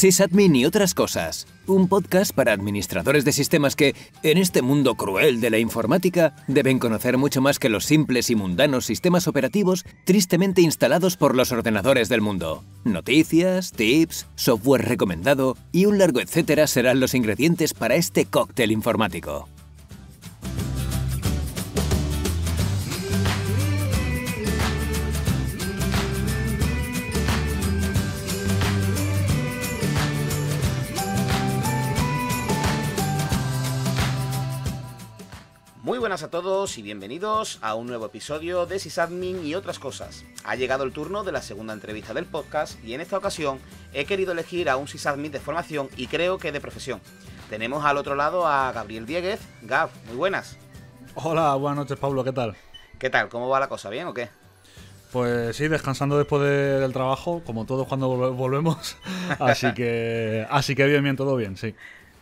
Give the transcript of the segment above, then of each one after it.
sysadmin y otras cosas. Un podcast para administradores de sistemas que, en este mundo cruel de la informática, deben conocer mucho más que los simples y mundanos sistemas operativos tristemente instalados por los ordenadores del mundo. Noticias, tips, software recomendado y un largo etcétera serán los ingredientes para este cóctel informático. a todos y bienvenidos a un nuevo episodio de Sysadmin y otras cosas. Ha llegado el turno de la segunda entrevista del podcast y en esta ocasión he querido elegir a un Sysadmin de formación y creo que de profesión. Tenemos al otro lado a Gabriel Dieguez. Gab, muy buenas. Hola, buenas noches Pablo, ¿qué tal? ¿Qué tal? ¿Cómo va la cosa? ¿Bien o qué? Pues sí, descansando después del trabajo, como todos cuando volvemos. Así que, así que bien, bien, todo bien, sí.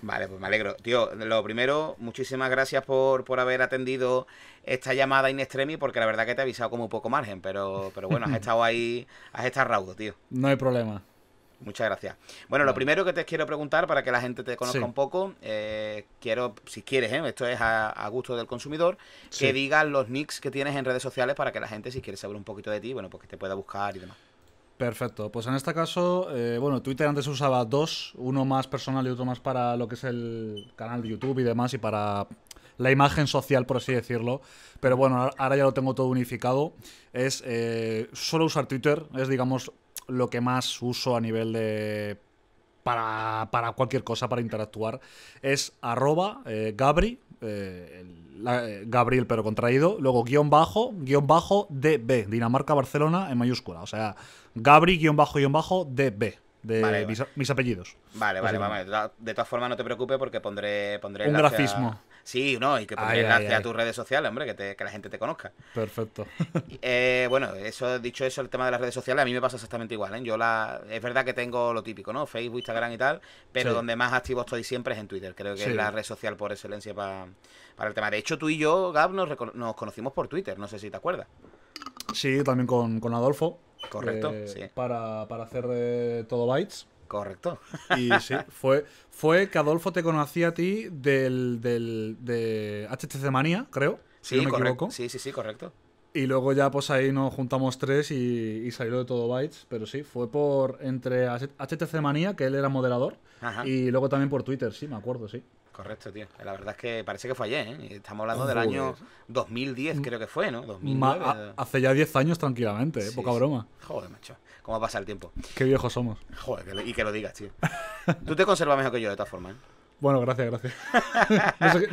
Vale, pues me alegro. Tío, lo primero, muchísimas gracias por, por haber atendido esta llamada in extremis, porque la verdad que te he avisado como un poco margen, pero, pero bueno, has estado ahí, has estado raudo, tío. No hay problema. Muchas gracias. Bueno, lo primero que te quiero preguntar para que la gente te conozca un poco, eh, quiero, si quieres, ¿eh? esto es a, gusto del consumidor, que digas los nicks que tienes en redes sociales para que la gente, si quiere saber un poquito de ti, bueno, pues que te pueda buscar y demás. Perfecto, pues en este caso, eh, bueno, Twitter antes usaba dos, uno más personal y otro más para lo que es el canal de YouTube y demás y para la imagen social, por así decirlo. Pero bueno, ahora ya lo tengo todo unificado. Es eh, solo usar Twitter, es digamos lo que más uso a nivel de... Para, para cualquier cosa, para interactuar, es arroba eh, Gabri, el eh, Gabriel, pero contraído. Luego guión bajo, guión bajo DB, Dinamarca, Barcelona, en mayúscula. O sea, Gabri, guión bajo, guión bajo DB. De mis, apellidos. Vale, vale, vale. De todas formas, no te preocupes porque pondré. pondré Un grafismo. Sí, no, y que pondré a tus redes sociales, hombre, que, te, que, la gente te conozca. Perfecto. Eh, bueno, eso dicho eso, el tema de las redes sociales, a mí me pasa exactamente igual. ¿eh? Yo la, es verdad que tengo lo típico, ¿no? Facebook, Instagram y tal, pero donde más activo estoy siempre es en Twitter. Creo que es la red social por excelencia para para el tema. De hecho, tú y yo, Gab, nos, nos conocimos por Twitter, no sé si te acuerdas. Sí, también con, Adolfo. Correcto, eh, sí. Para, para hacer de todo bytes. Correcto. Y sí, fue, fue que Adolfo te conocía a ti del, de HTC Manía, creo. Sí, me Sí, sí, sí, correcto. Y luego ya pues ahí nos juntamos tres y, salió de todo Bytes, pero sí, fue por entre HTC Manía, que él era moderador, y luego también por Twitter, sí, me acuerdo, sí. Correcto, tío. La verdad es que parece que fue ayer, ¿eh? Estamos hablando del año 2010, mm. creo que fue, ¿no? Mm, hace ya 10 años tranquilamente, ¿eh? poca broma. Joder, macho. ¿Cómo pasa el tiempo? Qué viejos somos. Joder, y que lo digas, tío. Tú te conservas mejor que yo, de todas formas, ¿eh? Bueno, gracias, gracias.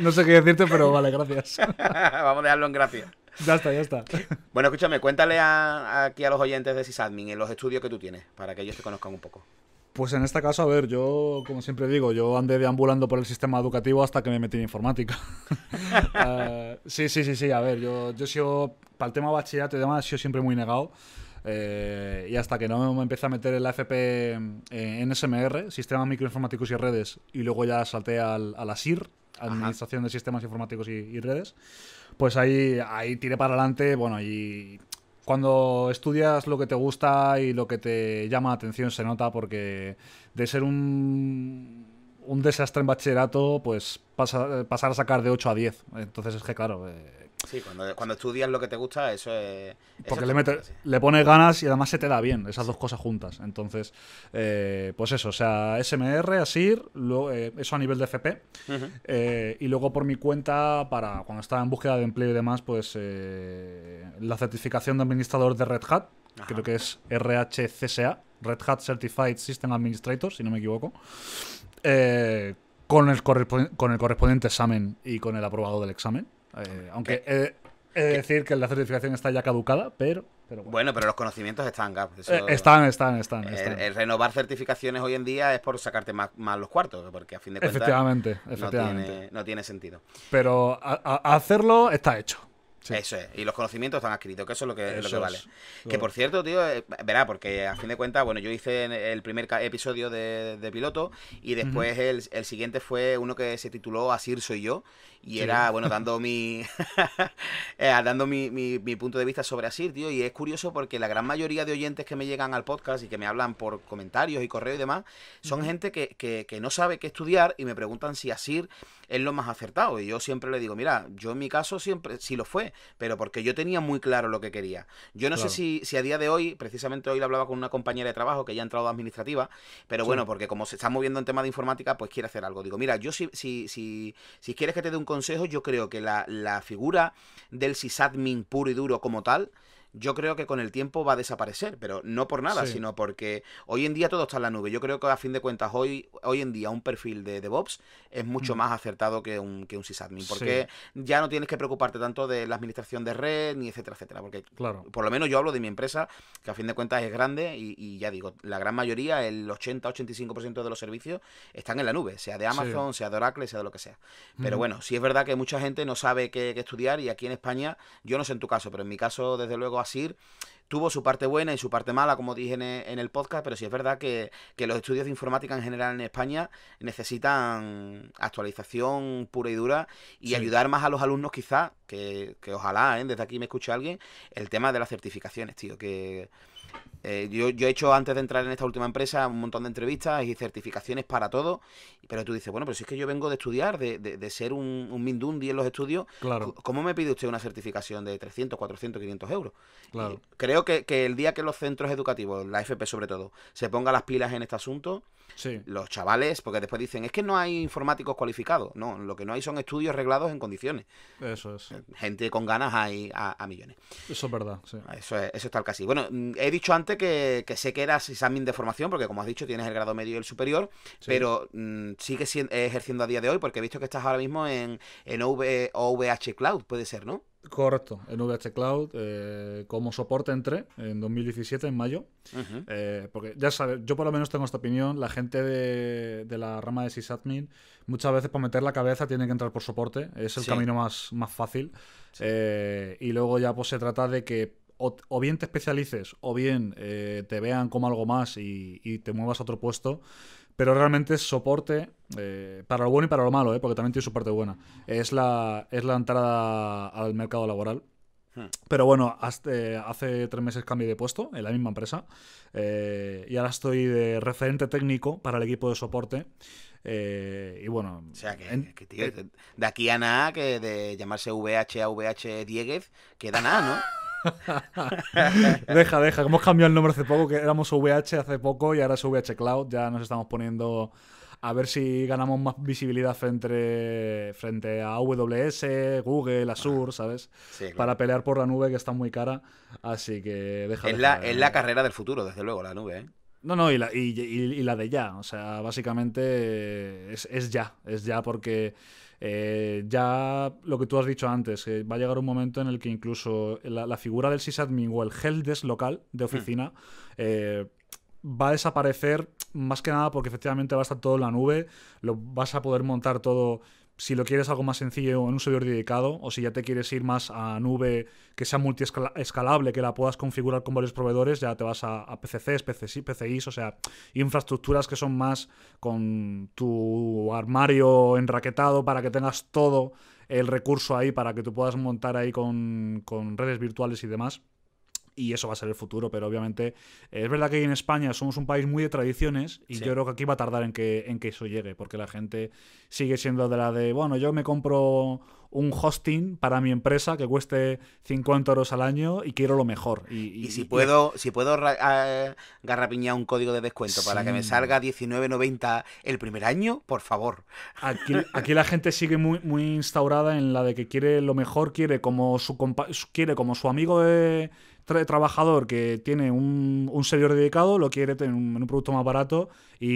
No sé, qué decirte, pero vale, gracias. Vamos a dejarlo en gracia. Ya está, ya está. Bueno, escúchame, cuéntale aquí a los oyentes de SysAdmin en eh, los estudios que tú tienes, para que ellos te conozcan un poco. Pues en este caso, a ver, yo, como siempre digo, yo andé deambulando por el sistema educativo hasta que me metí en informática. Eh, sí, sí, sí, sí, a ver, yo, yo he sido, para el tema bachillerato y demás, he sido siempre muy negado. Eh, y hasta que no me empecé a meter en la FP en SMR, Sistemas Microinformáticos y Redes, y luego ya salté al, a la SIR, Administración de Sistemas Informáticos y, Redes, pues ahí, ahí tiré para adelante, bueno, y cuando estudias lo que te gusta y lo que te llama la atención se nota porque de ser un, un desastre en bachillerato, pues pasa, eh, pasar a sacar de 8 a 10. Entonces es que, claro, eh, Sí, cuando, estudias lo que te gusta, eso es. Porque le, le pones ganas y además se te da bien, esas dos cosas juntas. Entonces, eh, pues eso, o sea, SMR, ASIR eh, eso a nivel de FP. Eh, y luego por mi cuenta, para cuando estaba en búsqueda de empleo y demás, pues la certificación de administrador de Red Hat, creo que es RHCSA, Red Hat Certified System Administrator, si no me equivoco. con el, con el correspondiente examen y con el aprobado del examen. Eh, aunque eh, eh, he de decir que la certificación está ya caducada, pero... bueno. pero los conocimientos están, Gap. Eh, están, están, están. El, renovar certificaciones hoy en día es por sacarte más, los cuartos, porque a fin de cuentas... Efectivamente, efectivamente. No tiene, sentido. Pero hacerlo está hecho. Eso es. Y los conocimientos están adquiridos, que eso es lo que, vale. Que por cierto, tío, verá, porque a fin de cuentas, bueno, yo hice el primer episodio de, piloto y después el, el, siguiente fue uno que se tituló Así soy yo y era, bueno, dando mi. Eh, dando mi, punto de vista sobre Asir, tío. Y es curioso porque la gran mayoría de oyentes que me llegan al podcast y que me hablan por comentarios y correo y demás, son gente que, no sabe qué estudiar y me preguntan si Asir es lo más acertado. Y yo siempre le digo, mira, yo en mi caso siempre sí lo fue, pero porque yo tenía muy claro lo que quería. Yo no sé si, a día de hoy, precisamente hoy le hablaba con una compañera de trabajo que ya ha entrado a administrativa, pero bueno, porque como se está moviendo en tema de informática, pues quiere hacer algo. Digo, mira, yo si, si, si, si quieres que te dé un yo creo que la, la figura del sysadmin puro y duro como tal yo creo que con el tiempo va a desaparecer, pero no por nada, sino porque hoy en día todo está en la nube. Yo creo que a fin de cuentas hoy, hoy en día un perfil de DevOps es mucho mm. más acertado que un, que un sysadmin, porque ya no tienes que preocuparte tanto de la administración de red, ni etcétera, etcétera, porque claro. por lo menos yo hablo de mi empresa, que a fin de cuentas es grande y, ya digo, la gran mayoría, el 80-85% de los servicios están en la nube, sea de Amazon, sea de Oracle, sea de lo que sea. Pero bueno, sí es verdad que mucha gente no sabe qué, qué estudiar y aquí en España, yo no sé en tu caso, pero en mi caso desde luego tuvo su parte buena y su parte mala, como dije e, en, el podcast, pero sí es verdad que, que, los estudios de informática en general en España necesitan actualización pura y dura y ayudar más a los alumnos quizá, que, que ojalá, ¿eh? desde aquí me escuche alguien, el tema de las certificaciones, tío, que... Eh, yo, yo, he hecho antes de entrar en esta última empresa un montón de entrevistas y certificaciones para todo pero tú dices, bueno, pero si es que yo vengo de estudiar, de, de, ser un, un, Mindundi en los estudios, claro. ¿cómo me pide usted una certificación de 300, 400, 500 euros? Claro. creo que, el día que los centros educativos, la FP sobre todo, se ponga las pilas en este asunto, sí. los chavales, porque después dicen, es que no hay informáticos cualificados. No, lo que no hay son estudios reglados en condiciones. Eso es. Eh, gente con ganas hay a, millones. Eso es verdad, Eso es, eso está casi. Bueno, mm, he dicho antes que, que sé que eras examen de formación, porque como has dicho, tienes el grado medio y el superior, pero mm, sigue ejerciendo a día de hoy, porque he visto que estás ahora mismo en, en OVH Cloud, puede ser, ¿no? Correcto, en VH Cloud, eh, como soporte entre en 2017, en mayo. Eh, porque ya sabes, yo por lo menos tengo esta opinión, la gente de, la rama de sysadmin muchas veces para meter la cabeza tiene que entrar por soporte, es el camino más, más fácil. Eh, y luego ya pues se trata de que o, bien te especialices o bien te vean como algo más y, y, te muevas a otro puesto, pero realmente es soporte eh, para lo bueno y para lo malo, ¿eh? porque también tiene su parte buena. Es la, es la entrada al mercado laboral. Hmm. Pero bueno, eh, hace tres meses cambié de puesto en la misma empresa eh, y ahora estoy de referente técnico para el equipo de soporte. y bueno, o sea que, de aquí a nada, que de llamarse VH a VH Dieguez, queda nada, ¿no? deja, deja. Hemos cambiado el nombre hace poco, que éramos VH hace poco y ahora es VH Cloud. Ya nos estamos poniendo a ver si ganamos más visibilidad frente, frente a AWS, Google, Azure, ¿sabes? Para pelear por la nube que está muy cara. Así que deja. Es, la, es la carrera del futuro, desde luego, la nube, ¿eh? No, no, y la, de ya. O sea, básicamente es, es ya. Es ya porque eh, ya lo que tú has dicho antes, que va a llegar un momento en el que incluso la, figura del sysadmin o el heldes local de hmm. oficina eh, va a desaparecer más que nada porque efectivamente va a estar todo en la nube, lo vas a poder montar todo si lo quieres algo más sencillo en un servidor dedicado, o si ya te quieres ir más a nube que sea multiescalable, que la puedas configurar con varios proveedores, ya te vas a, a PCCs, PCIs, o sea, infraestructuras que son más con tu armario enraquetado para que tengas todo el recurso ahí, para que tú puedas montar ahí con, con redes virtuales y demás y eso va a ser el futuro, pero obviamente eh, es verdad que en España somos un país muy de tradiciones y yo creo que aquí va a tardar en que, en que eso llegue, porque la gente sigue siendo de la de, bueno, yo me compro un hosting para mi empresa que cueste 50 euros al año y quiero lo mejor. Y, si, puedo, si puedo ah, garrapiñar un código de descuento para que me salga 19.90 el primer año, por favor. Aquí, aquí la gente sigue muy, muy instaurada en la de que quiere lo mejor, quiere como su, quiere como su amigo de trabajador que tiene un, un, servidor dedicado lo quiere tener un, un producto más barato y,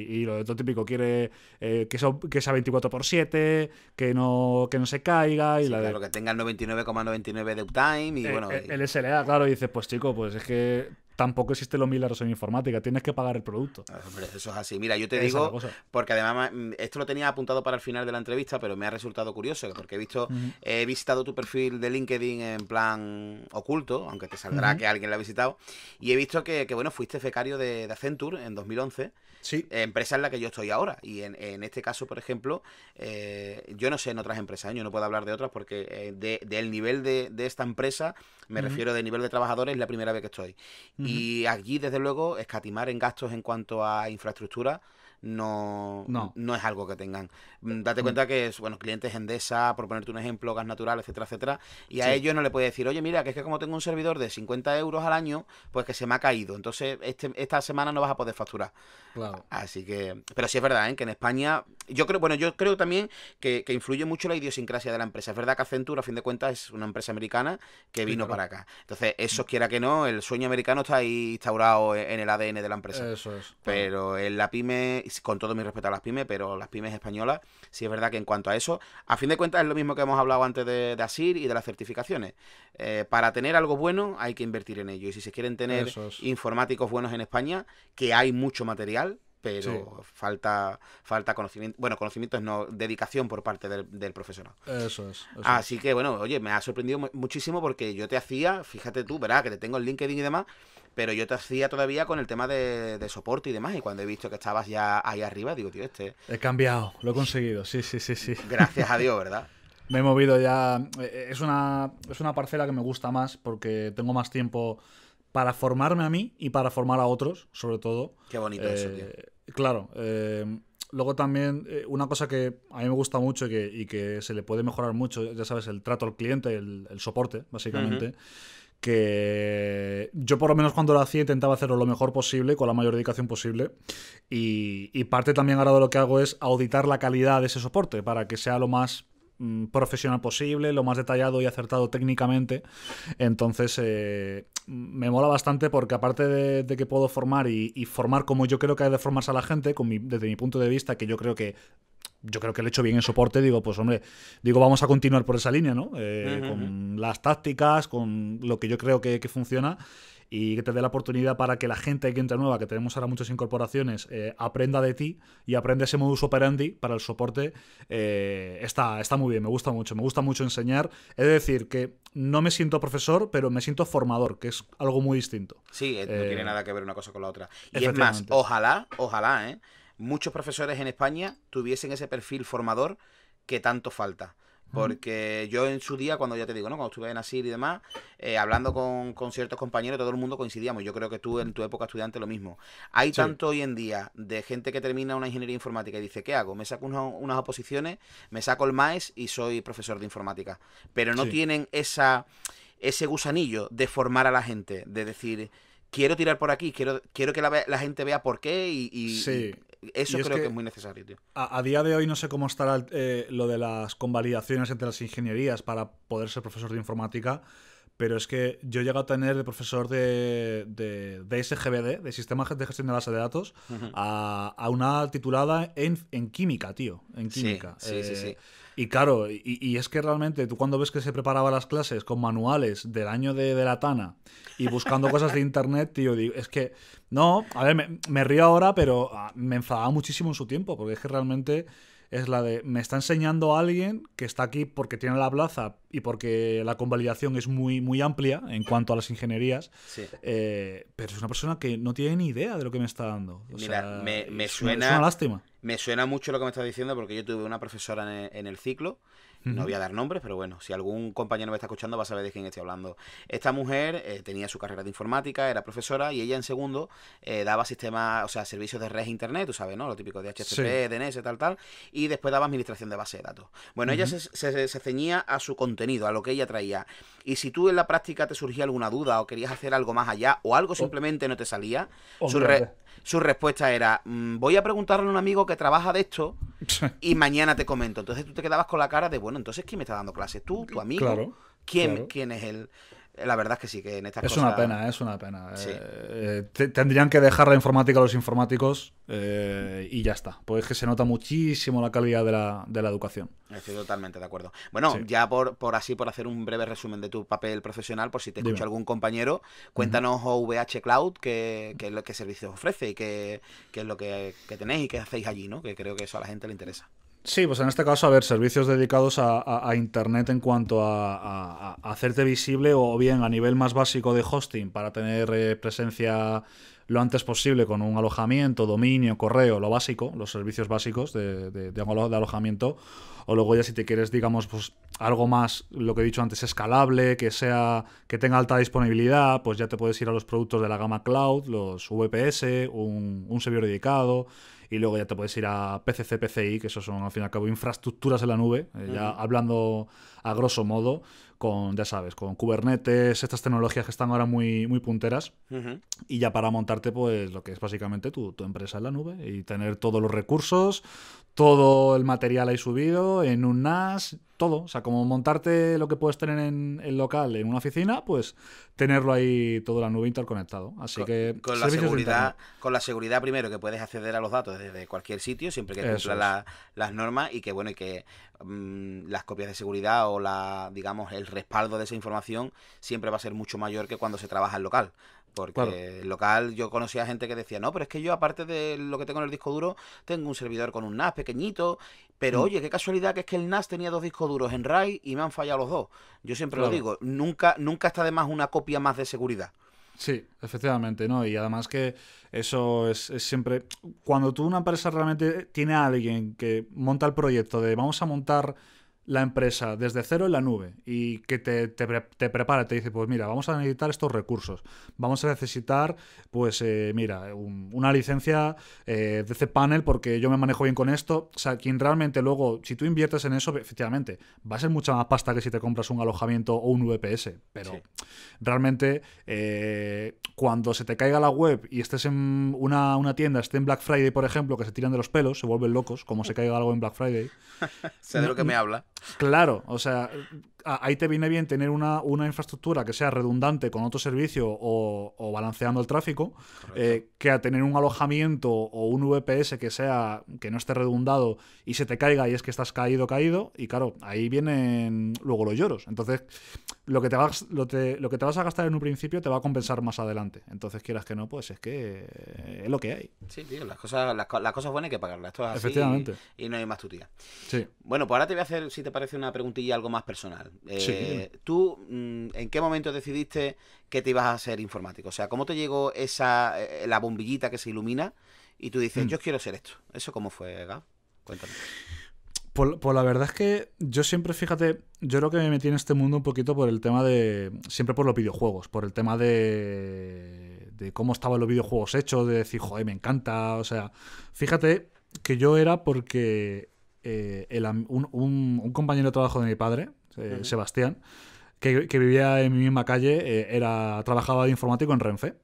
y lo, todo típico quiere eh, que, que, sea 24x7, que no, que no se caiga. Y la claro, que tenga el 99,99 de uptime y eh, bueno. Eh, el, el SLA, claro, y dices, pues chico, pues es que tampoco existe los milagros en informática, tienes que pagar el producto. Ah, eso es así. Mira, yo te digo, porque además mm, esto lo tenía apuntado para el final de la entrevista, pero me ha resultado curioso, porque he visto, he visitado tu perfil de LinkedIn en plan oculto, aunque te saldrá que alguien lo ha visitado, y he visto que, bueno, fuiste fecario de, de, Accenture en 2011, sí. empresa en la que yo estoy ahora, y en, este caso, por ejemplo, eh, yo no sé en otras empresas, ¿eh? yo no puedo hablar de otras, porque eh, del nivel de, esta empresa, me refiero del nivel de trabajadores, es la primera vez que estoy. Y allí, desde luego, escatimar en gastos en cuanto a infraestructura no, no. es algo que tengan. Mm, eh, date mm. cuenta que es, bueno, clientes Endesa, por ponerte un ejemplo, gas natural, etcétera, etcétera, y a ellos no le puede decir, oye, mira, que es que como tengo un servidor de 50 euros al año, pues que se me ha caído, entonces este, esta semana no vas a poder facturar. Claro. Así que, pero sí es verdad, ¿eh? que en España, yo creo, bueno, yo creo también que, influye mucho la idiosincrasia de la empresa. Es verdad que Accenture, a fin de cuentas, es una empresa americana que vino para acá. Entonces, eso mm. quiera que no, el sueño americano está ahí instaurado en el ADN de la empresa. Eso es. Pero en la pyme con todo mi respeto a las pymes, pero las pymes españolas, sí es verdad que en cuanto a eso, a fin de cuentas es lo mismo que hemos hablado antes de, ASIR y de las certificaciones. Eh, para tener algo bueno hay que invertir en ello. Y si se quieren tener informáticos buenos en España, que hay mucho material, pero falta falta conocimiento, bueno, conocimiento es no, dedicación por parte del, profesional. Eso es. Así que bueno, oye, me ha sorprendido muchísimo porque yo te hacía, fíjate tú, verdad, que te tengo el LinkedIn y demás, pero yo te hacía todavía con el tema de, de, soporte y demás. Y cuando he visto que estabas ya ahí arriba, digo, tío, este. He cambiado, lo he conseguido. Sí, sí, sí, sí. Gracias a Dios, ¿verdad? me he movido ya. Eh, eh, es una, es una parcela que me gusta más porque tengo más tiempo para formarme a mí y para formar a otros, sobre todo. Qué bonito eso, tío. Eh, claro. luego también, una cosa que a mí me gusta mucho y que, y que, se le puede mejorar mucho, ya sabes, el trato al cliente, el, soporte, básicamente que yo por lo menos cuando lo hacía intentaba hacerlo lo mejor posible, con la mayor dedicación posible. Y, parte también ahora de lo que hago es auditar la calidad de ese soporte para que sea lo más mm, profesional posible, lo más detallado y acertado técnicamente. Entonces eh, me mola bastante porque aparte de, que puedo formar y, formar como yo creo que hay de formarse a la gente, desde mi punto de vista, que yo creo que yo creo que lo he hecho bien en soporte, digo, pues hombre, digo, vamos a continuar por esa línea, ¿no? Eh, con las tácticas, con lo que yo creo que, funciona y que te dé la oportunidad para que la gente que entra nueva, que tenemos ahora muchas incorporaciones, eh, aprenda de ti y aprenda ese modus operandi para el soporte, eh, está, está muy bien, me gusta mucho, me gusta mucho enseñar. Es decir, que no me siento profesor, pero me siento formador, que es algo muy distinto. Sí, no tiene nada que ver una cosa con la otra. Y es más, ojalá, ojalá, ¿eh? muchos profesores en España tuviesen ese perfil formador que tanto falta. Porque yo en su día, cuando ya te digo, ¿no? Cuando estuve en Asir y demás, eh, hablando con, con, ciertos compañeros, todo el mundo coincidíamos. Yo creo que tú en tu época estudiante lo mismo. Hay tanto hoy en día de gente que termina una ingeniería informática y dice, ¿qué hago? Me saco unas oposiciones, me saco el MAES y soy profesor de informática. Pero no tienen esa ese gusanillo de formar a la gente, de decir, quiero tirar por aquí, quiero, quiero que la, gente vea por qué y, y eso creo que, es muy necesario, tío. A, día de hoy no sé cómo estará eh, lo de las convalidaciones entre las ingenierías para poder ser profesor de informática, pero es que yo he llegado a tener de profesor de, de, de SGBD, de Sistemas de Gestión de Base de Datos, a, a, una titulada en, en química, tío. En química. sí, sí, sí. Eh, y claro, y, es que realmente tú cuando ves que se preparaba las clases con manuales del año de, de la Tana y buscando cosas de internet, tío, es que, no, a ver, me, me río ahora, pero ah, me enfadaba muchísimo en su tiempo, porque es que realmente es la de me está enseñando a alguien que está aquí porque tiene la plaza y porque la convalidación es muy, muy amplia en cuanto a las ingenierías, eh, pero es una persona que no tiene ni idea de lo que me está dando. Mira, me, suena, es una, lástima. Me suena mucho lo que me estás diciendo porque yo tuve una profesora en el ciclo no voy a dar nombres, pero bueno, si algún compañero me está escuchando va a saber de quién estoy hablando. Esta mujer eh, tenía su carrera de informática, era profesora y ella en segundo eh, daba sistemas, o sea, servicios de red internet, tú sabes, ¿no? Lo típico de HTTP, DNS, tal, tal. Y después daba administración de base de datos. Bueno, ella se, ceñía a su contenido, a lo que ella traía. Y si tú en la práctica te surgía alguna duda o querías hacer algo más allá o algo oh. simplemente no te salía, su, su, respuesta era, mm, voy a preguntarle a un amigo que trabaja de esto y mañana te comento. Entonces tú te quedabas con la cara de, bueno, entonces ¿quién me está dando clases? ¿Tú, tu amigo? ¿Quién, es él? La verdad es que sí, que en estas es cosas... Eh, es una pena, es una pena. tendrían que dejar la informática a los informáticos eh, y ya está. Pues es que se nota muchísimo la calidad de la, educación. Estoy totalmente de acuerdo. Bueno, ya por, por así, por hacer un breve resumen de tu papel profesional, por si te escucha algún compañero, cuéntanos OVH Cloud, qué, qué, que servicios ofrece y qué, es lo que, que, tenéis y qué hacéis allí, ¿no? Que creo que eso a la gente le interesa. Sí, pues en este caso, a ver, servicios dedicados a, Internet en cuanto a, hacerte visible o bien a nivel más básico de hosting para tener eh, presencia lo antes posible con un alojamiento, dominio, correo, lo básico, los servicios básicos de, de, alojamiento, o luego ya si te quieres, digamos, pues algo más, lo que he dicho antes, escalable, que sea, que tenga alta disponibilidad, pues ya te puedes ir a los productos de la gama cloud, los VPS, un, servidor dedicado, y luego ya te puedes ir a PCC, PCI, que esos son al fin y al cabo infraestructuras de la nube, eh, ya hablando a grosso modo, con, ya sabes, con Kubernetes, estas tecnologías que están ahora muy, muy punteras, y ya para montarte, pues, lo que es básicamente tu, tu empresa en la nube y tener todos los recursos, todo el material ahí subido en un NAS, todo. O sea, como montarte lo que puedes tener en el local, en una oficina, pues tenerlo ahí toda la nube interconectado. Así que. Con la, seguridad, con la seguridad, primero, que puedes acceder a los datos desde cualquier sitio, siempre que cumpla las normas y que, bueno, y que mm, las copias de seguridad o la, digamos, el respaldo de esa información siempre va a ser mucho mayor que cuando se trabaja en local. Porque local yo conocía gente que decía, no, pero es que yo aparte de lo que tengo en el disco duro, tengo un servidor con un NAS pequeñito, pero mm. oye, qué casualidad que es que el NAS tenía dos discos duros en RAI y me han fallado los dos. Yo siempre lo digo, nunca, nunca está de más una copia más de seguridad. Sí, efectivamente, ¿no? Y además que eso es, es, siempre... Cuando tú una empresa realmente tiene a alguien que monta el proyecto de vamos a montar la empresa desde cero en la nube y que te, te, te prepara, te dice, pues mira, vamos a necesitar estos recursos, vamos a necesitar, pues eh, mira, una licencia eh, de de cPanel porque yo me manejo bien con esto, o sea, quien realmente luego, si tú inviertes en eso, efectivamente, va a ser mucha más pasta que si te compras un alojamiento o un VPS, pero realmente eh, cuando se te caiga la web y estés en una, una, tienda, esté en Black Friday, por ejemplo, que se tiran de los pelos, se vuelven locos, como se caiga algo en Black Friday. sé de lo que me habla. Claro, o sea, ahí te viene bien tener una, infraestructura que sea redundante con otro servicio o, balanceando el tráfico, eh, que a tener un alojamiento o un VPS que sea que no esté redundado y se te caiga y es que estás caído, caído, y claro, ahí vienen luego los lloros. Entonces, lo que, te vas, lo, te, lo que te vas a gastar en un principio te va a compensar más adelante. Entonces, quieras que no, pues es que eh, es lo que hay. Sí, tío, las cosas, las, cosas buenas hay que pagarlas. Efectivamente. Y, no hay más tutía. Sí. Bueno, pues ahora te voy a hacer, si te parece, una preguntilla algo más personal. Eh, sí. ¿Tú mm, en qué momento decidiste que te ibas a ser informático? O sea, ¿cómo te llegó esa eh, la bombillita que se ilumina y tú dices, mm. yo quiero ser esto? ¿Eso cómo fue, Gab? Cuéntame por pues, pues la verdad es que yo siempre, fíjate, yo creo que me metí en este mundo un poquito por el tema de. Siempre por los videojuegos, por el tema de. de cómo estaban los videojuegos hechos, de decir, joder, me encanta. O sea, fíjate que yo era porque eh, el, un, compañero de trabajo de mi padre, eh, Sebastián, que, vivía en mi misma calle, eh, era, trabajaba de informático en Renfe.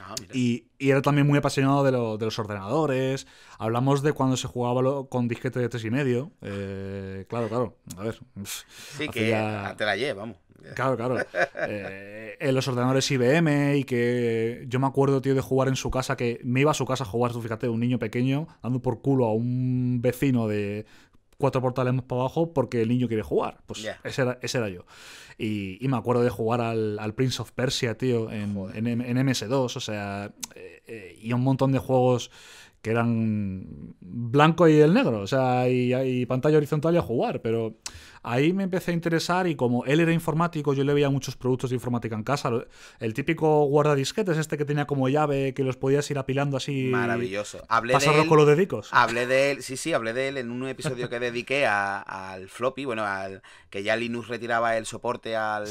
Ah, y, era también muy apasionado de, los ordenadores. Hablamos de cuando se jugaba con disquete de 3,5, eh, claro, claro. A ver. Sí, que ya... la Claro, claro. Eh, en los ordenadores IBM y que yo me acuerdo, tío, de jugar en su casa, que me iba a su casa a jugar, tú fíjate, un niño pequeño, dando por culo a un vecino de, cuatro portales más para abajo porque el niño quiere jugar. Pues ese, era, era, yo. Y, y, me acuerdo de jugar al, al Prince of Persia, tío, en, en, en MS2, o sea, eh, eh, y un montón de juegos que eran blanco y el negro, o sea, y, y pantalla horizontal y a jugar, pero Ahí me empecé a interesar y como él era informático, yo le veía muchos productos de informática en casa. El típico guardadisquetes este que tenía como llave, que los podías ir apilando así. Maravilloso. Hablé con los dedicos. Hablé de él, sí, sí, hablé de él en un episodio que dediqué al floppy, bueno, al que ya Linux retiraba el soporte al,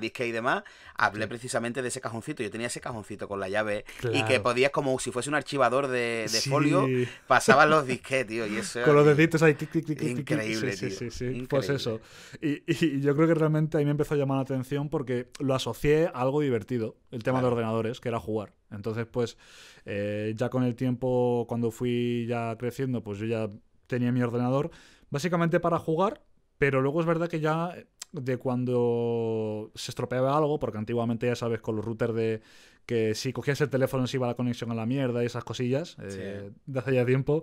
disque y demás. Hablé precisamente de ese cajoncito. Yo tenía ese cajoncito con la llave y que podías, como si fuese un archivador de, folio, pasaban los disquetes, tío. Y eso, con los deditos ahí, tic tic tic. Increíble, tío. Pues eso. Y, yo creo que realmente ahí me empezó a llamar la atención porque lo asocié a algo divertido, el tema de ordenadores, que era jugar. Entonces, pues eh, ya con el tiempo, cuando fui ya creciendo, pues yo ya tenía mi ordenador, básicamente para jugar, pero luego es verdad que ya eh, de cuando se estropeaba algo, porque antiguamente ya sabes, con los routers de que si cogías el teléfono se iba la conexión a la mierda y esas cosillas, eh, de hace ya tiempo,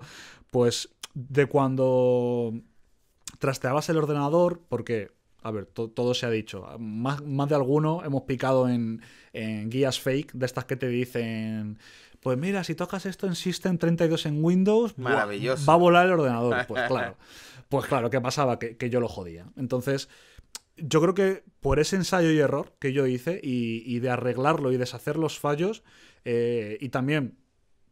pues de cuando trasteabas el ordenador porque, a ver, todo se ha dicho. Más, de alguno hemos picado en, guías fake, de estas que te dicen pues mira, si tocas esto en System 32 en Windows, Maravilloso. va a volar el ordenador. Pues claro, pues claro, ¿qué pasaba? Que, yo lo jodía. Entonces, yo creo que por ese ensayo y error que yo hice y, de arreglarlo y deshacer los fallos, eh, y también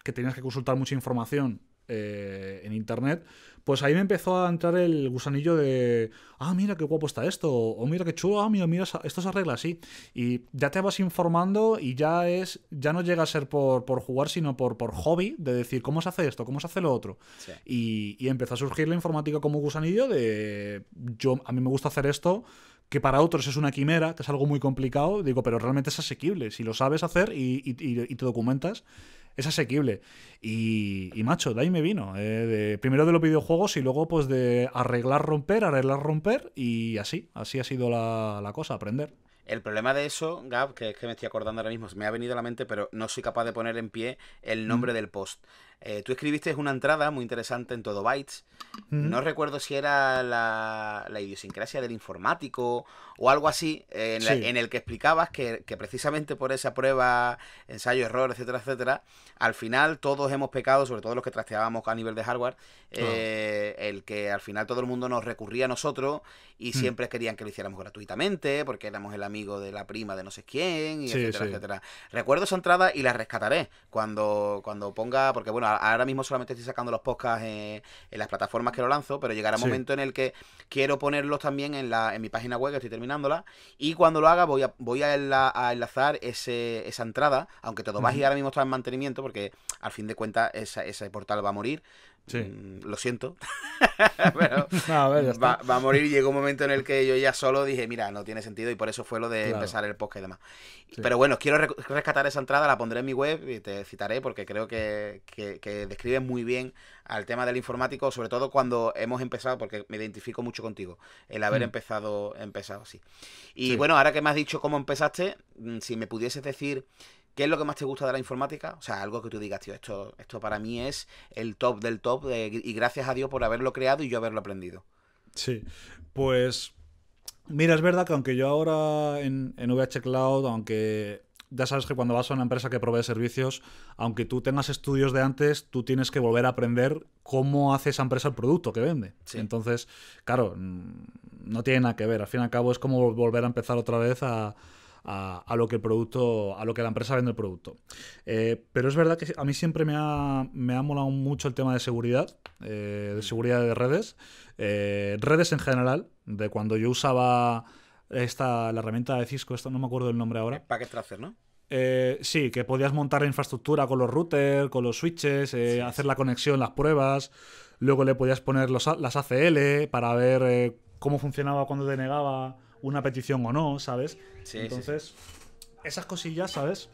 que tenías que consultar mucha información eh, en Internet, pues ahí me empezó a entrar el gusanillo de, ah, mira qué guapo está esto, o oh, mira qué chulo, ah, mira, esto se arregla así. Y ya te vas informando y ya es, ya no llega a ser por, jugar, sino por, por hobby, de decir, ¿cómo se hace esto? ¿Cómo se hace lo otro? Y, y empezó a surgir la informática como gusanillo de, yo, a mí me gusta hacer esto, que para otros es una quimera, que es algo muy complicado, digo, pero realmente es asequible, si lo sabes hacer y, y te documentas es asequible. Y, y macho, de ahí me vino. Eh, primero de los videojuegos y luego pues de arreglar, romper, arreglar, romper y así. Así ha sido la, cosa, aprender. El problema de eso, Gab, que es que me estoy acordando ahora mismo, me ha venido a la mente, pero no soy capaz de poner en pie el nombre mm. del post. Eh, tú escribiste una entrada muy interesante en Todo Bytes. No recuerdo si era la, idiosincrasia del informático o algo así, eh, en, el que explicabas que, precisamente por esa prueba, ensayo, error, etcétera, etcétera, al final todos hemos pecado, sobre todo los que trasteábamos a nivel de hardware, ah. eh, el que al final todo el mundo nos recurría a nosotros y mm. siempre querían que lo hiciéramos gratuitamente porque éramos el amigo de la prima de no sé quién, etcétera, etcétera. Recuerdo esa entrada y la rescataré cuando, cuando ponga, porque bueno, ahora mismo solamente estoy sacando los podcasts en, las plataformas que lo lanzo, pero llegará un momento en el que quiero ponerlos también en, la, en mi página web, que estoy terminándola, y cuando lo haga voy a, voy a, enlazar ese, esa entrada, aunque todo va a ahora mismo está en mantenimiento, porque al fin de cuentas ese portal va a morir, Mm, lo siento. Pero va, a morir. llegó un momento en el que yo ya solo dije, mira, no tiene sentido. Y por eso fue lo de empezar el podcast y demás. Pero bueno, quiero rescatar esa entrada, la pondré en mi web y te citaré porque creo que, que, describe muy bien al tema del informático, sobre todo cuando hemos empezado, porque me identifico mucho contigo, el haber mm. empezado, empezado así. Y bueno, ahora que me has dicho cómo empezaste, mm, si me pudieses decir ¿Qué es lo que más te gusta de la informática? O sea, algo que tú digas, tío, esto, esto para mí es el top del top y gracias a Dios por haberlo creado y yo haberlo aprendido. Sí, pues mira, es verdad que aunque yo ahora en, VH Cloud, aunque ya sabes que cuando vas a una empresa que provee servicios, aunque tú tengas estudios de antes, tú tienes que volver a aprender cómo hace esa empresa el producto que vende. Sí. Entonces, claro, no tiene nada que ver. Al fin y al cabo es como volver a empezar otra vez a, a, lo que el producto, a lo que la empresa vende el producto. Eh, pero es verdad que a mí siempre me ha, me ha molado mucho el tema de seguridad, eh, de seguridad de redes, eh, redes en general, de cuando yo usaba esta, la herramienta de Cisco, esto no me acuerdo el nombre ahora. Packet Tracer, ¿no? sí, que podías montar la infraestructura con los routers, con los switches, hacer la conexión, las pruebas. Luego le podías poner los, las ACL para ver cómo funcionaba cuando te negaba una petición o no, ¿sabes? Entonces, esas cosillas, ¿sabes?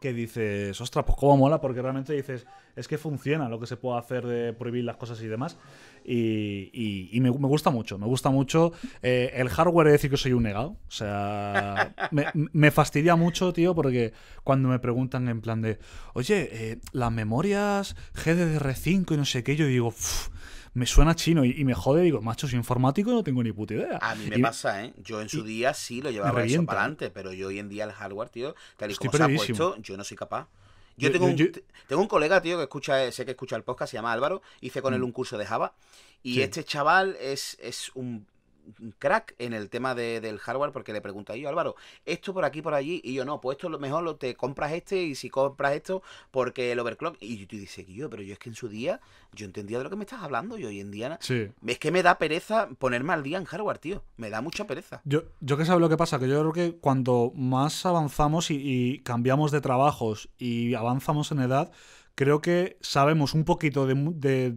Que dices, ostras, pues cómo mola, porque realmente dices, es que funciona lo que se puede hacer de prohibir las cosas y demás. Y, y, me, gusta mucho, me gusta mucho. Eh, el hardware, es decir que soy un negado. O sea, me, me, fastidia mucho, tío, porque cuando me preguntan en plan de, oye, eh, las memorias GDDR5 y no sé qué, yo digo, pfff me suena chino y, me jode. Digo, macho, soy informático no tengo ni puta idea. A mí me pasa, ¿eh? Yo en su día sí lo llevaba eso para adelante, pero yo hoy en día el hardware, tío, te y Estoy se puesto, yo no soy capaz. Yo, tengo, un, tengo colega, tío, que escucha, sé que escucha el podcast, se llama Álvaro, hice con él mm. un curso de Java, y este chaval es, es un crack en el tema del hardware porque le pregunta yo, Álvaro, esto por aquí, por allí, y yo no, pues esto lo mejor lo, te compras este y si compras esto, porque el overclock, y tú dices, yo, pero yo es que en su día yo entendía de lo que me estás hablando y hoy en día sí. es que me da pereza ponerme al día en hardware, tío, me da mucha pereza. Yo, yo que sabes lo que pasa, que yo creo que cuando más avanzamos y, cambiamos de trabajos y avanzamos en edad, creo que sabemos un poquito de,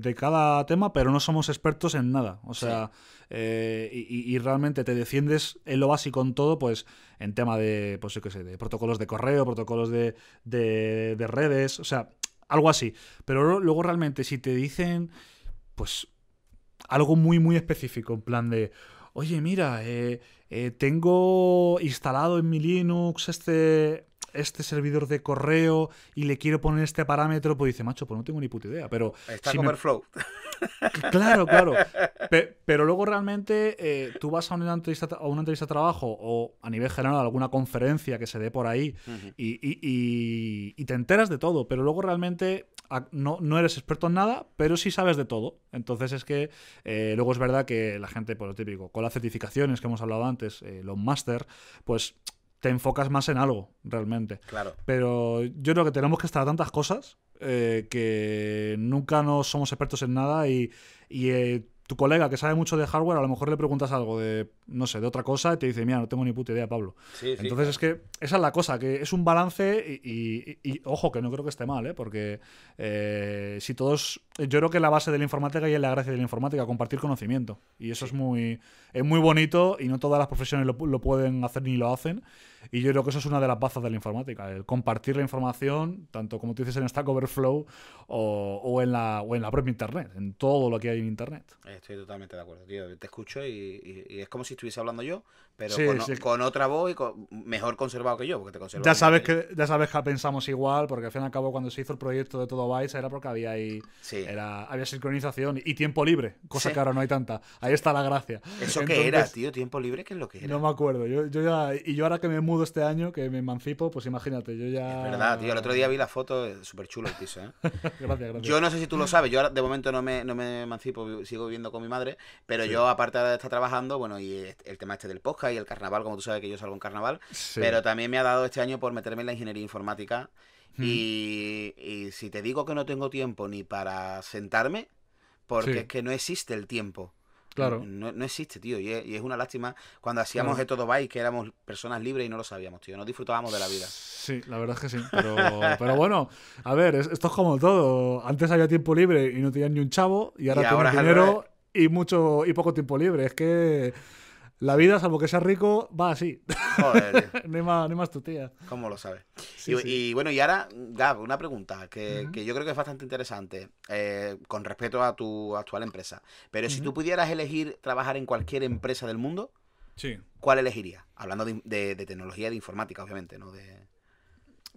de, cada tema, pero no somos expertos en nada. O sea, eh, y, realmente te defiendes en lo básico en todo, pues en tema de, pues, protocolos de correo, protocolos de, redes, o sea, algo así. Pero luego realmente si te dicen, pues algo muy, muy específico, en plan de, oye, mira, eh, eh, tengo instalado en mi Linux este este servidor de correo y le quiero poner este parámetro, pues dice, macho, pues no tengo ni puta idea, pero... Está si Claro, claro. pero luego realmente eh, tú vas a una, entrevista, a una entrevista de trabajo o a nivel general a alguna conferencia que se dé por ahí y, te enteras de todo, pero luego realmente no, eres experto en nada, pero sí sabes de todo. Entonces es que eh, luego es verdad que la gente, por pues lo típico, con las certificaciones que hemos hablado antes, eh, los master, pues te enfocas más en algo, realmente. Claro. Pero yo creo que tenemos que estar a tantas cosas eh, que nunca no somos expertos en nada y, y eh, tu colega que sabe mucho de hardware, a lo mejor le preguntas algo de, no sé, de otra cosa y te dice, mira, no tengo ni puta idea, Pablo. Entonces es que esa es la cosa, que es un balance y, ojo, que no creo que esté mal, ¿eh? porque eh, si todos, yo creo que la base de la informática y es la gracia de la informática, compartir conocimiento. Y eso es, muy, es muy bonito y no todas las profesiones lo, lo pueden hacer ni lo hacen. Y yo creo que eso es una de las bazas de la informática, el compartir la información, tanto como tú dices en Stack Overflow o, o, en la, o en la propia Internet, en todo lo que hay en Internet. Estoy totalmente de acuerdo, tío. Te escucho y, y es como si estuviese hablando yo, pero con, otra voz y mejor conservado que yo, Ya sabes que ya sabes que pensamos igual, porque al fin y al cabo cuando se hizo el proyecto de Todo Vice era porque había ahí era, había sincronización y tiempo libre, cosa que ahora no hay tanta. Ahí está la gracia. Eso qué que era, tío, tiempo libre, ¿qué es lo que era? No me acuerdo. Yo, ya, y yo ahora que me mudo este año, que me emancipo, pues imagínate, yo ya Es verdad, tío, el otro día vi la foto, eh, súper chulo el piso, ¿eh? Yo no sé si tú lo sabes, yo de momento no me, no me emancipo, sigo viviendo con mi madre, pero yo aparte de estar trabajando, bueno, y el tema este del podcast y el carnaval, como tú sabes que yo salgo en carnaval, pero también me ha dado este año por meterme en la ingeniería informática. Mm. Y, si te digo que no tengo tiempo ni para sentarme, porque es que no existe el tiempo. Claro. No, existe, tío. Y es, una lástima cuando hacíamos esto de todo bike, que éramos personas libres y no lo sabíamos, tío. No disfrutábamos de la vida. Sí, la verdad es que sí. Pero, bueno, a ver, esto es como todo. Antes había tiempo libre y no tenían ni un chavo, y ahora, y dinero y mucho y poco tiempo libre. Es que la vida, salvo que sea rico, va así. Joder. ni, más, tu tía. ¿Cómo lo sabes? y, bueno, y ahora, Gab, una pregunta que, yo creo que es bastante interesante eh, con respecto a tu actual empresa. Pero si tú pudieras elegir trabajar en cualquier empresa del mundo, ¿cuál elegirías? Hablando de, tecnología de informática, obviamente, ¿no?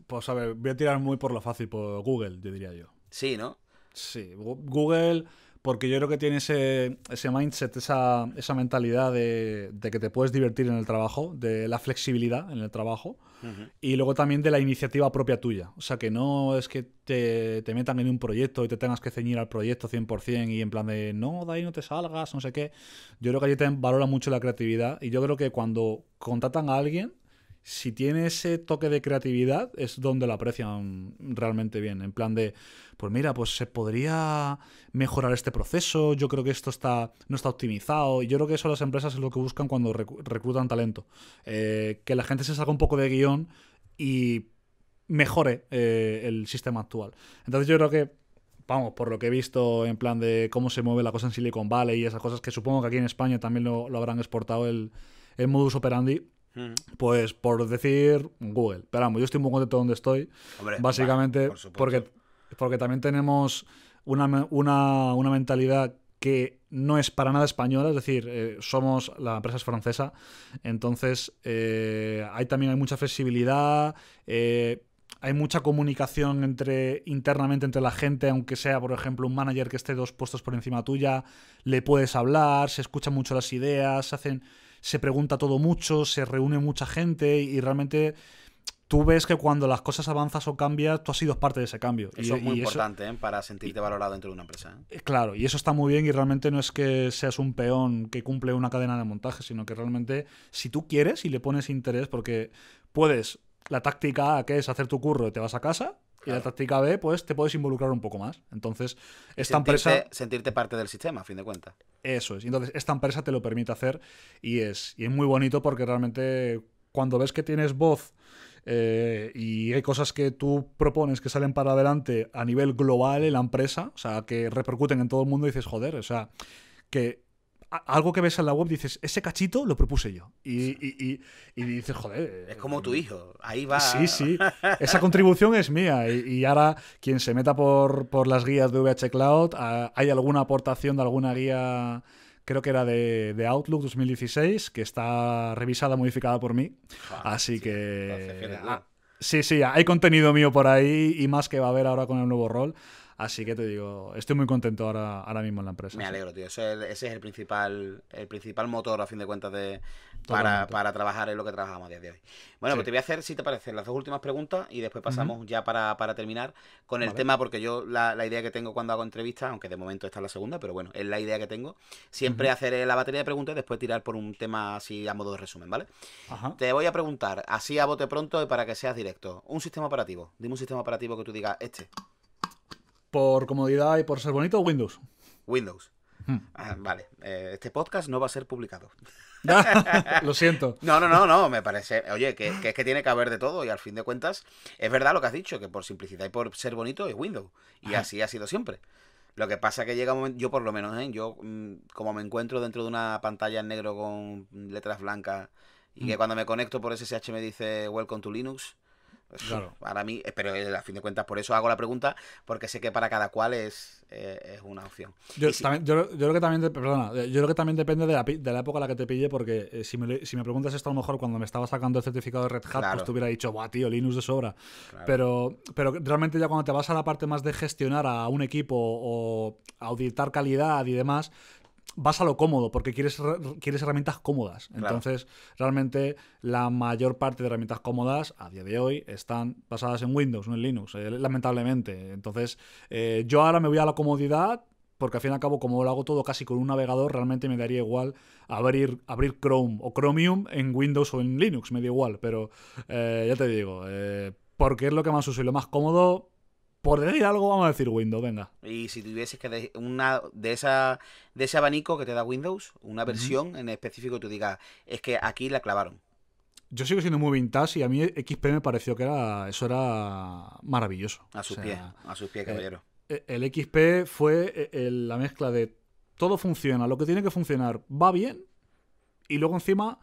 Pues a ver, voy a tirar muy por lo fácil, por Google, yo diría yo. Sí, ¿no? Sí, Google porque yo creo que tiene ese, mindset, esa, esa mentalidad de, que te puedes divertir en el trabajo, de la flexibilidad en el trabajo y luego también de la iniciativa propia tuya. O sea, que no es que te, te, metan en un proyecto y te tengas que ceñir al proyecto 100% y en plan de no, de ahí no te salgas, no sé qué. Yo creo que allí te valora mucho la creatividad y yo creo que cuando contratan a alguien si tiene ese toque de creatividad, es donde lo aprecian realmente bien. En plan de, pues mira, pues se podría mejorar este proceso, yo creo que esto está, no está optimizado. Yo creo que eso las empresas es lo que buscan cuando reclutan talento. Eh, que la gente se salga un poco de guión y mejore eh, el sistema actual. Entonces yo creo que, vamos, por lo que he visto en plan de cómo se mueve la cosa en Silicon Valley y esas cosas que supongo que aquí en España también lo, habrán exportado el, el modus operandi pues por decir Google. Pero vamos, yo estoy muy contento donde estoy. básicamente porque, porque también tenemos una, mentalidad que no es para nada española, es decir, eh, somos, la empresa es francesa, entonces hay eh, también hay mucha flexibilidad, eh, hay mucha comunicación entre internamente entre la gente, aunque sea, por ejemplo, un manager que esté dos puestos por encima tuya, le puedes hablar, se escuchan mucho las ideas, se hacen se pregunta todo mucho, se reúne mucha gente y realmente tú ves que cuando las cosas avanzas o cambias, tú has sido parte de ese cambio. Eso es muy importante ¿eh? para sentirte valorado dentro de una empresa. ¿eh? Eh, claro, y eso está muy bien y realmente no es que seas un peón que cumple una cadena de montaje, sino que realmente si tú quieres y le pones interés, porque puedes, la táctica que es hacer tu curro y te vas a casa, y la táctica B, pues te puedes involucrar un poco más. Entonces, esta empresa. Sentirte parte del sistema, a fin de cuentas. Eso es. Entonces, esta empresa te lo permite hacer y es, y es muy bonito porque realmente cuando ves que tienes voz. Eh, y hay cosas que tú propones que salen para adelante a nivel global en la empresa, o sea, que repercuten en todo el mundo dices, joder, o sea, que algo que ves en la web, dices, ese cachito lo propuse yo. Y, y, dices, joder. Eh, es como tu eh, hijo, ahí va. Sí, sí. Esa contribución es mía. Y, ahora, quien se meta por, por las guías de VH Cloud, hay alguna aportación de alguna guía creo que era de, de, Outlook 2016, que está revisada, modificada por mí. Así que... Ah, sí, sí, hay contenido mío por ahí y más que va a haber ahora con el nuevo rol. Así que te digo, estoy muy contento ahora, ahora mismo en la empresa. Me alegro, tío. Ese es, el, principal el principal motor, a fin de cuentas, de para, trabajar en lo que trabajamos a día de hoy. Bueno, pues te voy a hacer, si te parece, las dos últimas preguntas y después pasamos ya para, terminar con el tema, porque yo la, idea que tengo cuando hago entrevistas, aunque de momento esta es la segunda, pero bueno, es la idea que tengo, siempre hacer la batería de preguntas y después tirar por un tema así a modo de resumen, ¿vale? Te voy a preguntar, así a bote pronto y para que seas directo, un sistema operativo. Dime un sistema operativo que tú digas, este. ¿Por comodidad y por ser bonito Windows? Windows. Hmm. Ah, vale, eh, este podcast no va a ser publicado. Ah, lo siento. No, no, no, no, me parece. Oye, que, es que tiene que haber de todo y al fin de cuentas es verdad lo que has dicho, que por simplicidad y por ser bonito es Windows. Y así ha sido siempre. Lo que pasa es que llega un momento, yo por lo menos, ¿eh? yo mm, como me encuentro dentro de una pantalla en negro con letras blancas y hmm. que cuando me conecto por SSH me dice Welcome to Linux, Claro. Para mí, eh, pero eh, a fin de cuentas, por eso hago la pregunta, porque sé que para cada cual es, eh, una opción. Yo, también, yo, creo que también, yo creo que también depende de la, de la época a la que te pille, porque si, me, preguntas esto, a lo mejor cuando me estaba sacando el certificado de Red Hat, pues te hubiera dicho, guau, tío, Linux de sobra. Pero, pero realmente, ya cuando te vas a la parte más de gestionar a un equipo o auditar calidad y demás, vas a lo cómodo, porque quieres, quieres herramientas cómodas. Entonces, realmente la mayor parte de herramientas cómodas a día de hoy están basadas en Windows, no en Linux, eh, lamentablemente. Entonces, eh, yo ahora me voy a la comodidad. Porque al fin y al cabo, como lo hago todo casi con un navegador, realmente me daría igual abrir, abrir Chrome o Chromium en Windows o en Linux, me da igual, pero eh, ya te digo, porque es lo que más uso y lo más cómodo, por decir algo, vamos a decir Windows, venga. Y si tuvieses que de una de esa de ese abanico que te da Windows, una versión en específico, tú digas, es que aquí la clavaron. Yo sigo siendo muy vintage y a mí XP me pareció que era eso era maravilloso. A sus pies, a sus pies, eh, caballero. Eh, el XP fue eh, la mezcla de todo funciona, lo que tiene que funcionar va bien y luego encima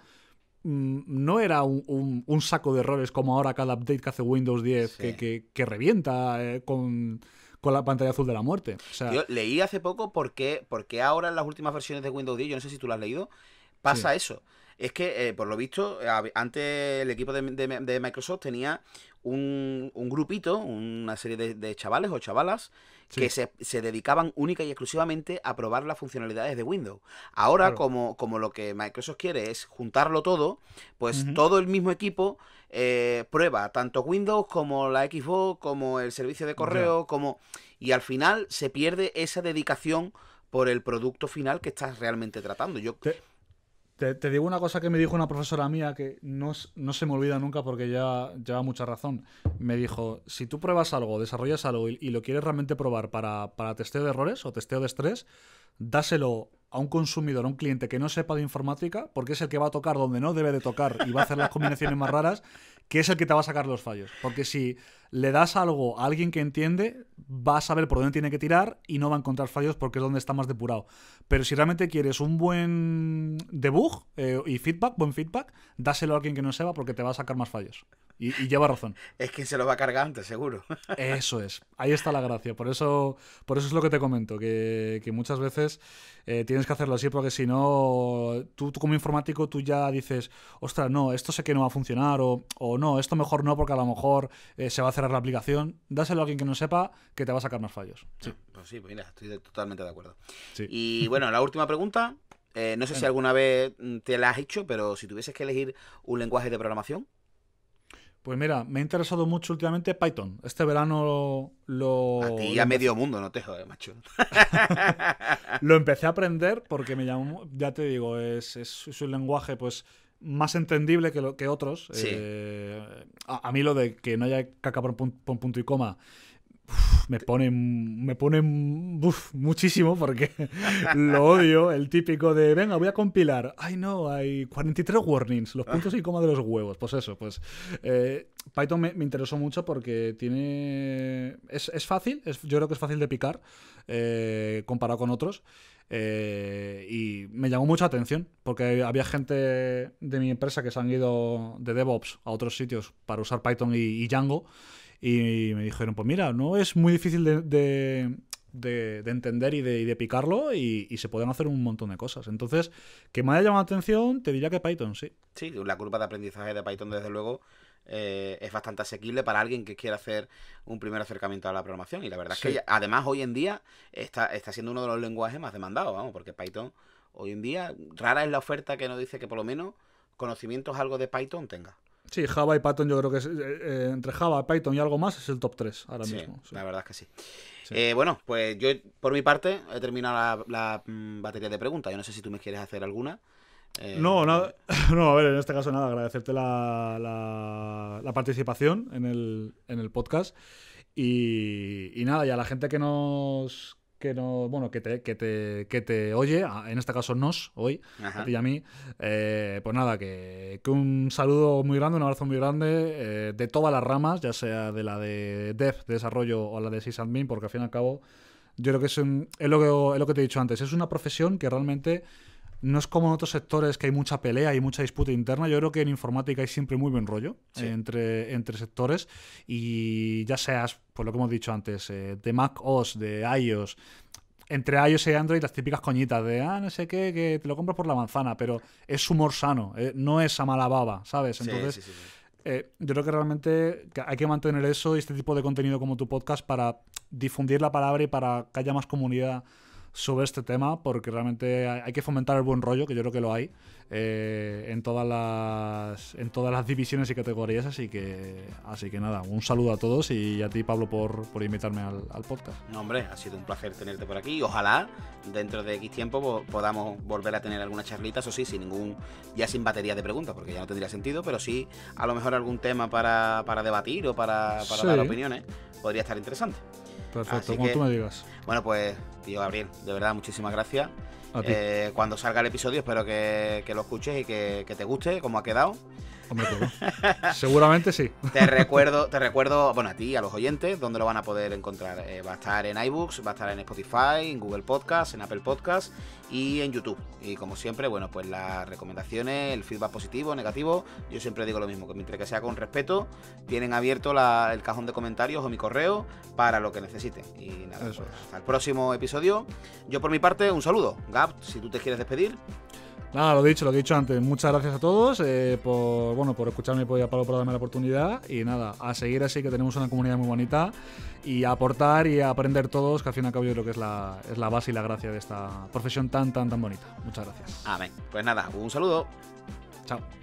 Mm, no era un, un, saco de errores como ahora cada update que hace Windows 10 que, que, revienta eh, con, la pantalla azul de la muerte. yo leí hace poco porque, porque ahora en las últimas versiones de Windows 10, yo no sé si tú lo has leído, pasa eso es que, eh, por lo visto, antes el equipo de, Microsoft tenía un, un, grupito, una serie de, chavales o chavalas que se, se, dedicaban única y exclusivamente a probar las funcionalidades de Windows. Ahora, como, como lo que Microsoft quiere es juntarlo todo, pues todo el mismo equipo eh, prueba tanto Windows como la Xbox, como el servicio de correo, como... Y al final se pierde esa dedicación por el producto final que estás realmente tratando. Yo, te, digo una cosa que me dijo una profesora mía que no, se me olvida nunca porque ya lleva mucha razón. Me dijo, si tú pruebas algo, desarrollas algo y, lo quieres realmente probar para, para testeo de errores o testeo de estrés, dáselo a un consumidor, a un cliente que no sepa de informática, porque es el que va a tocar donde no debe de tocar y va a hacer las combinaciones más raras, que es el que te va a sacar los fallos. Porque si le das algo a alguien que entiende, va a saber por dónde tiene que tirar y no va a encontrar fallos porque es donde está más depurado. Pero si realmente quieres un buen debug eh, y feedback, buen feedback, dáselo a alguien que no sepa porque te va a sacar más fallos. Y, lleva razón. Es que se lo va a cargar antes, seguro. Eso es. Ahí está la gracia. Por eso, por eso es lo que te comento, que, muchas veces eh, tienes que hacerlo así, porque si no, tú, como informático, tú ya dices, ostras, no, esto sé que no va a funcionar, o, no, esto mejor no, porque a lo mejor eh, se va a cerrar la aplicación. Dáselo a alguien que no sepa, que te va a sacar más fallos. Sí. Ah, pues sí, pues mira, estoy totalmente de acuerdo. Y bueno, la última pregunta. Eh, no sé si alguna vez mm, te la has hecho, pero si tuvieses que elegir un lenguaje de programación, pues mira, me ha interesado mucho últimamente Python. Este verano lo. a ti y a medio mundo, no te jodas, macho. lo empecé a aprender porque me llamó. Ya te digo, es, es, un lenguaje, pues más entendible que, lo, que otros. Eh, a, mí lo de que no haya caca por, por punto y coma me pone, me muchísimo porque lo odio, el típico de, venga, voy a compilar. Ay, no, hay 43 warnings, los ah. puntos y coma de los huevos. Pues eso, pues eh, Python me, interesó mucho porque tiene... Es, es fácil, yo creo que es fácil de picar eh, comparado con otros. Eh, y me llamó mucha atención porque había gente de mi empresa que se han ido de DevOps a otros sitios para usar Python y Django y me dijeron, pues mira, no es muy difícil de, de entender y de, picarlo y, se pueden hacer un montón de cosas. Entonces, que me haya llamado la atención, te diría que Python, sí. Sí, la curva de aprendizaje de Python, desde luego, eh, es bastante asequible para alguien que quiera hacer un primer acercamiento a la programación. Y la verdad es que además hoy en día está, está siendo uno de los lenguajes más demandados, vamos, porque Python hoy en día rara es la oferta que nos dice que por lo menos conocimientos algo de Python tenga. Sí, Java y Python yo creo que eh, eh, entre Java, Python y algo más es el top 3 ahora mismo. Sí. La verdad es que sí. Eh, bueno, pues yo por mi parte he terminado la, mm, batería de preguntas. Yo no sé si tú me quieres hacer alguna. no, nada, no, a ver, en este caso nada, agradecerte la, participación en el, podcast. Y, y, nada, y a la gente que nos, que no, bueno, que te, que te, que te oye, en este caso nos, hoy, a ti y a mí, eh, pues nada, que, un saludo muy grande, un abrazo muy grande eh, de todas las ramas, ya sea de la de dev, de desarrollo o la de sysadmin, porque al fin y al cabo yo creo que es, lo que, es lo que te he dicho antes, es una profesión que realmente no es como en otros sectores que hay mucha pelea y mucha disputa interna. Yo creo que en informática hay siempre muy buen rollo entre, entre sectores. Y ya seas, por pues lo que hemos dicho antes, eh, de Mac OS, de iOS, entre iOS y Android las típicas coñitas de, ah, no sé qué, que te lo compras por la manzana, pero es humor sano, eh, no es a mala baba, ¿sabes? Entonces, eh, yo creo que realmente hay que mantener eso y este tipo de contenido como tu podcast para difundir la palabra y para que haya más comunidad sobre este tema, porque realmente hay que fomentar el buen rollo, que yo creo que lo hay, eh, en, todas las, en todas las divisiones y categorías. Así que, así que nada, un saludo a todos y a ti, Pablo, por, invitarme al, podcast. hombre, ha sido un placer tenerte por aquí. Ojalá dentro de X tiempo podamos volver a tener algunas charlita, o sí, sin ningún, ya sin batería de preguntas, porque ya no tendría sentido, pero sí a lo mejor algún tema para, debatir o para, para dar opiniones podría estar interesante. Perfecto, como tú me digas. Bueno, pues Tío Gabriel, de verdad, muchísimas gracias. Eh, cuando salga el episodio espero que, lo escuches y que, te guste como ha quedado. Seguramente sí. Te recuerdo, te recuerdo, bueno, a ti, a los oyentes, dónde lo van a poder encontrar. Eh, va a estar en iBooks, va a estar en Spotify, en Google Podcast, en Apple Podcast y en YouTube. Y como siempre, bueno, pues las recomendaciones, el feedback positivo, negativo, yo siempre digo lo mismo, que mientras que sea con respeto, tienen abierto el cajón de comentarios o mi correo para lo que necesiten. Y nada, pues, hasta el próximo episodio. Yo por mi parte, un saludo. Gab, si tú te quieres despedir. Nada, lo dicho, lo he dicho antes. Muchas gracias a todos eh, por, bueno, por escucharme y por, darme la oportunidad. Y nada, a seguir así que tenemos una comunidad muy bonita y a aportar y a aprender todos, que al fin y al cabo yo creo que es la, es la base y la gracia de esta profesión tan, tan, tan bonita. Muchas gracias. Amén. Pues nada, un saludo. Chao.